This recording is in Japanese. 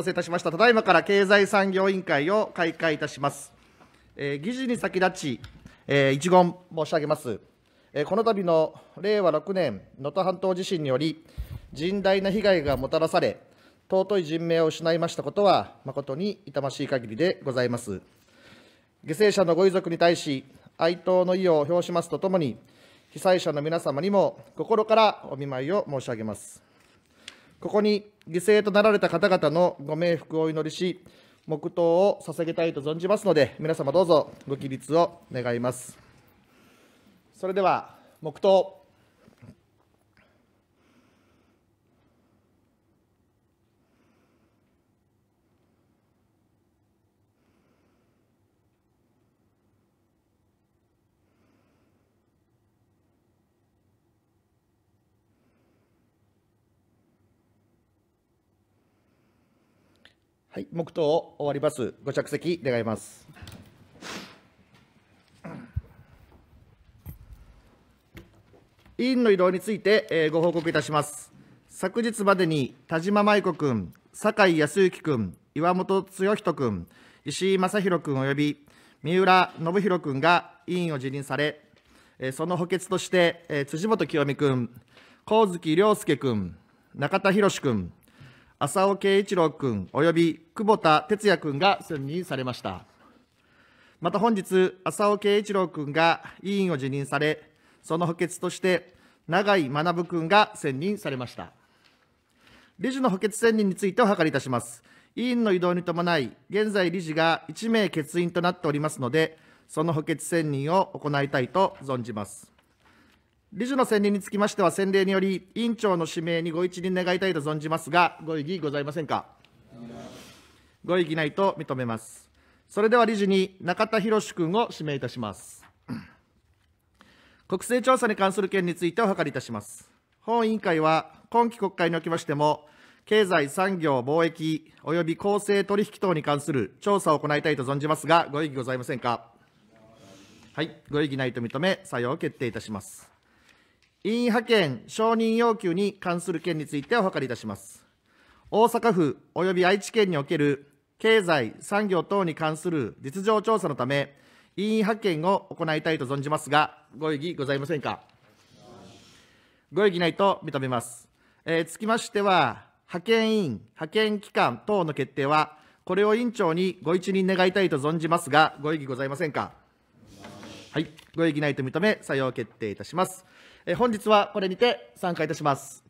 達成いたしましたただいまから経済産業委員会を開会いたします、えー、議事に先立ち、えー、一言申し上げます、えー、この度の令和6年能登半島地震により甚大な被害がもたらされ尊い人命を失いましたことは誠に痛ましい限りでございます犠牲者のご遺族に対し哀悼の意を表しますとともに被災者の皆様にも心からお見舞いを申し上げますここに犠牲となられた方々のご冥福をお祈りし、黙祷を捧げたいと存じますので、皆様どうぞご起立を願います。それでは、黙祷。はい、黙祷を終わります。ご着席願います。委員の移動について、えー、ご報告いたします。昨日までに田島舞子君、酒井康之君、岩本剛人君、石井正弘君及び三浦信弘君が委員を辞任され、えー、その補欠として、えー、辻元清美君、上月良介君、中田博君、浅尾慶一郎君及び久保田哲也君が選任されましたまた本日浅尾慶一郎君が委員を辞任されその補欠として永井学君が選任されました理事の補欠選任についてお諮りいたします委員の移動に伴い現在理事が1名欠員となっておりますのでその補欠選任を行いたいと存じます理事の選任につきましては、先例により、委員長の指名にご一任願いたいと存じますが、ご異議ございませんか。ご異議ないと認めます。それでは理事に中田博君を指名いたします。国勢調査に関する件についてお諮りいたします。本委員会は、今期国会におきましても、経済、産業、貿易、および公正取引等に関する調査を行いたいと存じますが、ご異議ございませんか。はい、ご異議ないと認め、採用を決定いたします。委員派遣承認要求に関する件についてお諮りいたします。大阪府及び愛知県における経済、産業等に関する実情調査のため、委員派遣を行いたいと存じますが、ご異議ございませんか。ご異議ないと認めます。えー、つきましては、派遣委員、派遣機関等の決定は、これを委員長にご一任願いたいと存じますが、ご異議ございませんか。はい、ご異議ないと認め、採用決定いたします。え本日はこれにて参加いたします